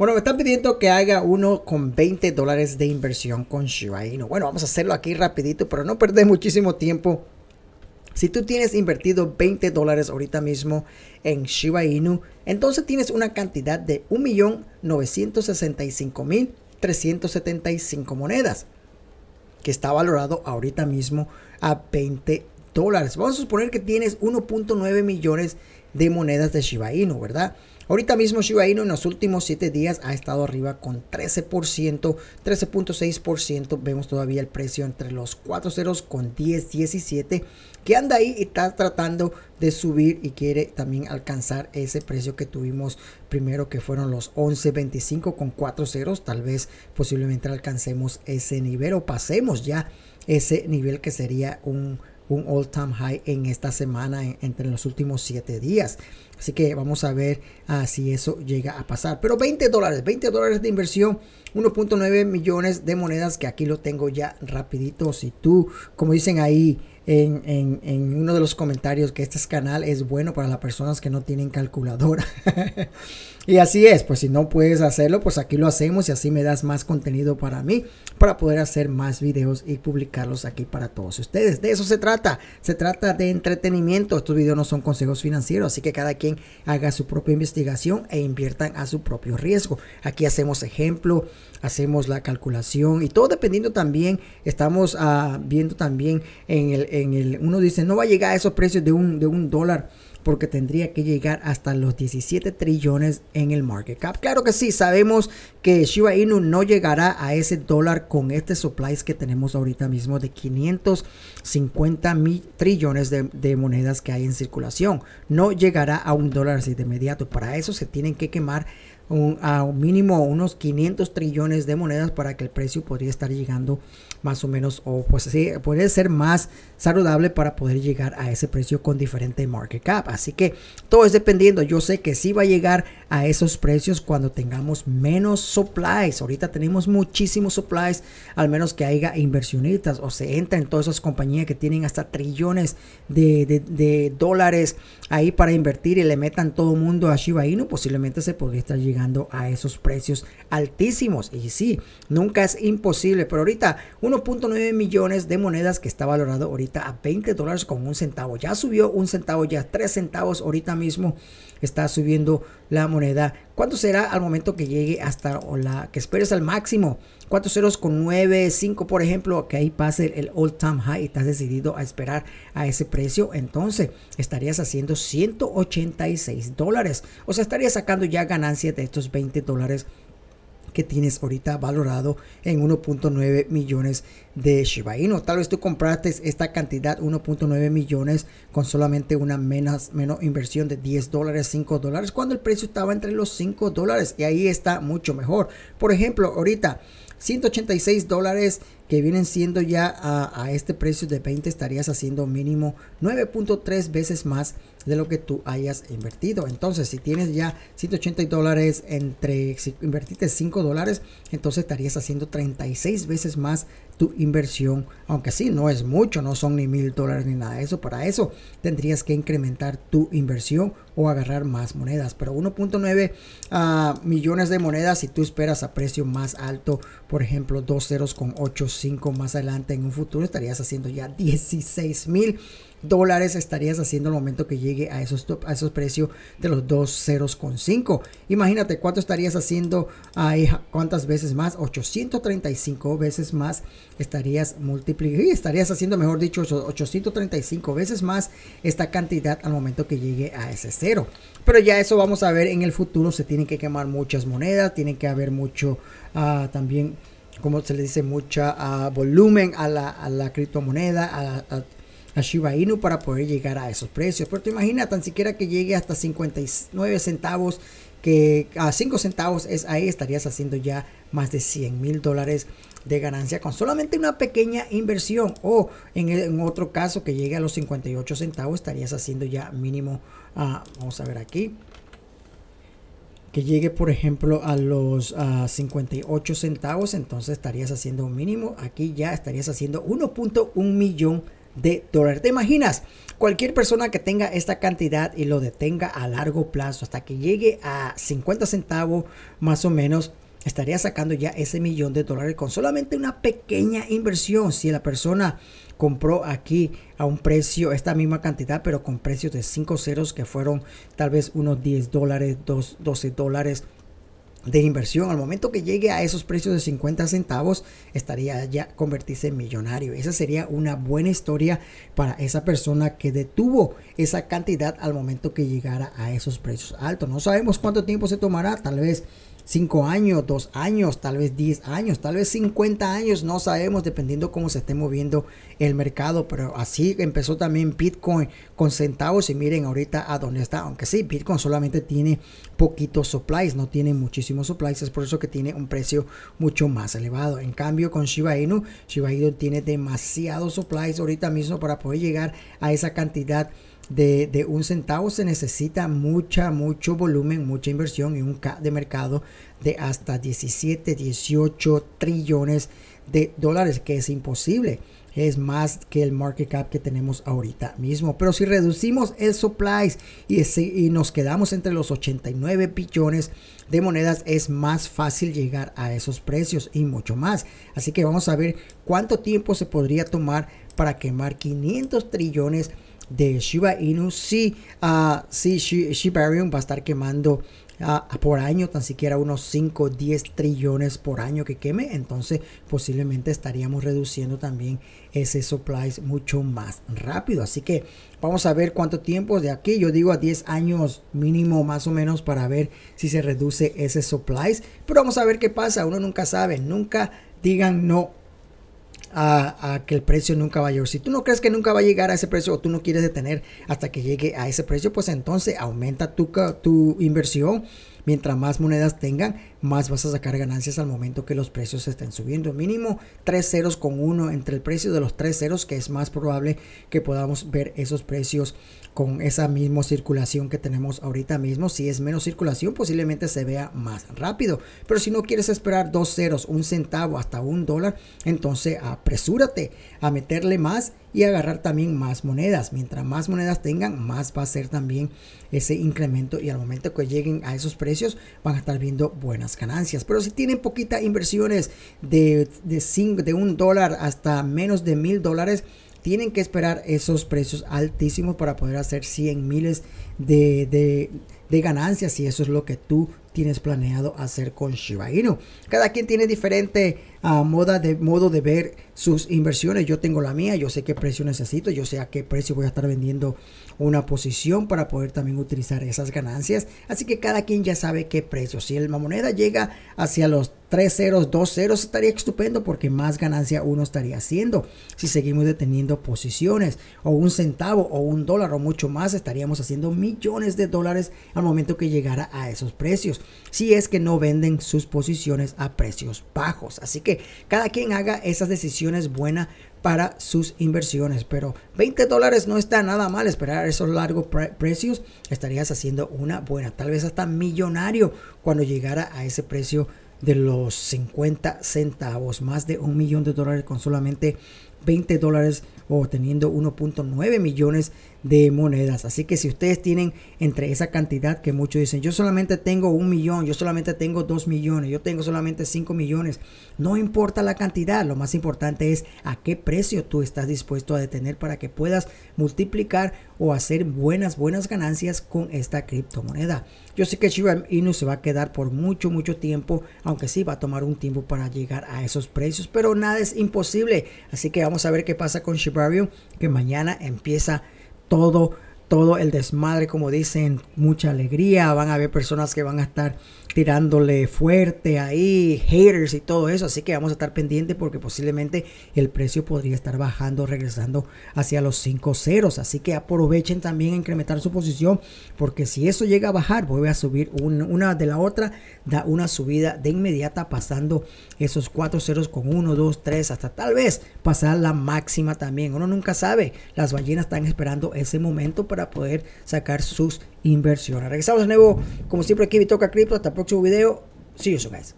Bueno, me están pidiendo que haga uno con 20 dólares de inversión con Shiba Inu. Bueno, vamos a hacerlo aquí rapidito, pero no perder muchísimo tiempo. Si tú tienes invertido 20 dólares ahorita mismo en Shiba Inu, entonces tienes una cantidad de 1.965.375 monedas, que está valorado ahorita mismo a 20 dólares. Vamos a suponer que tienes 1.9 millones de monedas de Shiba Inu, ¿verdad? Ahorita mismo Shiba Inu en los últimos 7 días ha estado arriba con 13%, 13.6%. Vemos todavía el precio entre los 4 ceros con 10, 17 que anda ahí y está tratando de subir y quiere también alcanzar ese precio que tuvimos primero que fueron los 11.25 con 4 ceros. Tal vez posiblemente alcancemos ese nivel o pasemos ya ese nivel que sería un un all time high en esta semana, entre los últimos 7 días. Así que vamos a ver ah, si eso llega a pasar. Pero 20 dólares, 20 dólares de inversión, 1.9 millones de monedas que aquí lo tengo ya rapidito. Si tú, como dicen ahí, en, uno de los comentarios que este canal es bueno para las personas que no tienen calculadora. y así es, pues si no puedes hacerlo, pues aquí lo hacemos y así me das más contenido para mí, para poder hacer más videos y publicarlos aquí para todos ustedes. De eso se trata, se trata de entretenimiento. Estos videos no son consejos financieros, así que cada quien haga su propia investigación e inviertan a su propio riesgo. Aquí hacemos ejemplo, hacemos la calculación y todo dependiendo también, estamos ah, viendo también en el el, uno dice, no va a llegar a esos precios de un, de un dólar porque tendría que llegar hasta los 17 trillones en el market cap. Claro que sí, sabemos que Shiba Inu no llegará a ese dólar con este supplies que tenemos ahorita mismo de 550 mil trillones de, monedas que hay en circulación. No llegará a un dólar así de inmediato. Para eso se tienen que quemar a mínimo unos 500 trillones de monedas para que el precio podría estar llegando más o menos, o pues sí, puede ser más saludable para poder llegar a ese precio con diferente market cap. Así que todo es dependiendo. Yo sé que sí va a llegar a esos precios cuando tengamos menos supplies. Ahorita tenemos muchísimos supplies, al menos que haya inversionistas o se entren todas esas compañías que tienen hasta trillones de, dólares ahí para invertir y le metan todo el mundo a Shiba Inu, posiblemente se podría estar llegando a esos precios altísimos. Y sí, nunca es imposible, pero ahorita 1.9 millones de monedas que está valorado ahorita a 20 dólares con un centavo. Ya subió un centavo, ya tres centavos. Ahorita mismo está subiendo la moneda. ¿Cuánto será al momento que llegue hasta la que esperes al máximo? ¿Cuántos ceros con 9, 5 por ejemplo, que ahí pase el all time high y estás decidido a esperar a ese precio, entonces estarías haciendo 186 dólares. O sea, estarías sacando ya ganancias de estos 20 dólares que tienes ahorita valorado en 1.9 millones de Shiba Tal vez tú compraste esta cantidad 1.9 millones con solamente una menos, menos inversión de 10 dólares, 5 dólares, cuando el precio estaba entre los 5 dólares y ahí está mucho mejor. Por ejemplo, ahorita 186 dólares que vienen siendo ya a, este precio de 20, estarías haciendo mínimo 9.3 veces más de lo que tú hayas invertido. Entonces, si tienes ya 180 dólares entre, si invertiste 5 dólares, entonces estarías haciendo 36 veces más tu inversión. Aunque sí, no es mucho, no son ni mil dólares ni nada de eso. Para eso tendrías que incrementar tu inversión o agarrar más monedas. Pero 1.9 ah, millones de monedas si tú esperas a precio más alto, por ejemplo, dos más adelante en un futuro, estarías haciendo ya 16 mil dólares, estarías haciendo al momento que llegue a esos, a esos precios de los dos ceros con 5. Imagínate cuánto estarías haciendo ahí, cuántas veces más, 835 veces más estarías multiplicando, estarías haciendo, mejor dicho, 835 veces más esta cantidad al momento que llegue a ese cero. Pero ya eso vamos a ver en el futuro, se tienen que quemar muchas monedas, tienen que haber mucho ah, también como se le dice, mucha ah, volumen a la, criptomoneda, a, Shiba Inu para poder llegar a esos precios. Pero te imaginas tan siquiera que llegue hasta 59 centavos, que a 5 centavos es ahí, estarías haciendo ya más de 100 mil dólares de ganancia con solamente una pequeña inversión o en, otro caso que llegue a los 58 centavos estarías haciendo ya mínimo, ah, vamos a ver aquí, que llegue por ejemplo a los 58 centavos, entonces estarías haciendo un mínimo. Aquí ya estarías haciendo 1.1 millón de dólares. ¿Te imaginas? Cualquier persona que tenga esta cantidad y lo detenga a largo plazo hasta que llegue a 50 centavos más o menos, estaría sacando ya ese millón de dólares con solamente una pequeña inversión. Si la persona compró aquí a un precio, esta misma cantidad, pero con precios de 5 ceros que fueron tal vez unos 10 dólares, 12 dólares de inversión. Al momento que llegue a esos precios de 50 centavos, estaría ya convertirse en millonario. Esa sería una buena historia para esa persona que detuvo esa cantidad al momento que llegara a esos precios altos. No sabemos cuánto tiempo se tomará, tal vez 5 años, 2 años, tal vez 10 años, tal vez 50 años, no sabemos, dependiendo cómo se esté moviendo el mercado, pero así empezó también Bitcoin con centavos y miren ahorita a dónde está, aunque sí, Bitcoin solamente tiene poquitos supplies, no tiene muchísimos supplies, es por eso que tiene un precio mucho más elevado. En cambio con Shiba Inu, Shiba Inu tiene demasiados supplies ahorita mismo para poder llegar a esa cantidad de, un centavo se necesita mucha, mucho volumen, mucha inversión y un de mercado de hasta 17, 18 trillones de dólares, que es imposible. Es más que el market cap que tenemos ahorita mismo. Pero si reducimos el supply y, y nos quedamos entre los 89 billones de monedas, es más fácil llegar a esos precios y mucho más. Así que vamos a ver cuánto tiempo se podría tomar para quemar 500 trillones de Shiba Inu. Sí, uh, sí va a estar quemando ah, por año, tan siquiera unos 5, 10 trillones por año que queme. Entonces posiblemente estaríamos reduciendo también ese supply mucho más rápido. Así que vamos a ver cuánto tiempo de aquí. Yo digo a 10 años mínimo más o menos para ver si se reduce ese supply. Pero vamos a ver qué pasa. Uno nunca sabe. Nunca digan no a, que el precio nunca va a llegar. Si tú no crees que nunca va a llegar a ese precio o tú no quieres detener hasta que llegue a ese precio, pues entonces aumenta tu, tu inversión Mientras más monedas tengan, más vas a sacar ganancias al momento que los precios estén subiendo. Mínimo tres ceros con uno entre el precio de los tres ceros, que es más probable que podamos ver esos precios con esa misma circulación que tenemos ahorita mismo. Si es menos circulación, posiblemente se vea más rápido. Pero si no quieres esperar dos ceros, un centavo hasta un dólar, entonces apresúrate a meterle más y agarrar también más monedas. Mientras más monedas tengan, más va a ser también ese incremento y al momento que lleguen a esos precios van a estar viendo buenas ganancias. Pero si tienen poquitas inversiones de, de, de un dólar hasta menos de mil dólares, tienen que esperar esos precios altísimos para poder hacer 100 miles de ganancias y eso es lo que tú tienes planeado hacer con Shiba Inu. Cada quien tiene diferente ah, moda de, modo de ver sus inversiones. Yo tengo la mía, yo sé qué precio necesito, yo sé a qué precio voy a estar vendiendo una posición para poder también utilizar esas ganancias. Así que cada quien ya sabe qué precio. Si la moneda llega hacia los 3 ceros, 2 ceros, estaría estupendo porque más ganancia uno estaría haciendo. Si seguimos deteniendo posiciones o un centavo o un dólar o mucho más, estaríamos haciendo millones de dólares al momento que llegara a esos precios. Si es que no venden sus posiciones a precios bajos. Así que cada quien haga esas decisiones buenas para sus inversiones. Pero 20 dólares no está nada mal esperar esos largos precios. Estarías haciendo una buena, tal vez hasta millonario cuando llegara a ese precio de los 50 centavos, más de un millón de dólares con solamente 20 dólares o teniendo 1.9 millones de monedas. Así que si ustedes tienen entre esa cantidad que muchos dicen, yo solamente tengo un millón, yo solamente tengo 2 millones, yo tengo solamente 5 millones, no importa la cantidad, lo más importante es a qué precio tú estás dispuesto a detener para que puedas multiplicar o hacer buenas, buenas ganancias con esta criptomoneda. Yo sé que Shiba Inu se va a quedar por mucho, mucho tiempo, aunque sí va a tomar un tiempo para llegar a esos precios, pero nada es imposible. Así que Vamos a ver qué pasa con Shibarium, que mañana empieza todo, todo el desmadre, como dicen, mucha alegría. Van a haber personas que van a estar tirándole fuerte ahí, haters y todo eso. Así que vamos a estar pendientes porque posiblemente el precio podría estar bajando, regresando hacia los 5 ceros. Así que aprovechen también a incrementar su posición porque si eso llega a bajar, vuelve a subir una, de la otra, da una subida de inmediata pasando esos 4 ceros con 1, 2, 3, hasta tal vez pasar la máxima también. Uno nunca sabe. Las ballenas están esperando ese momento para poder sacar sus inversiones. Regresamos de nuevo, como siempre, aquí toca Cripto. Hasta el próximo video. See you guys.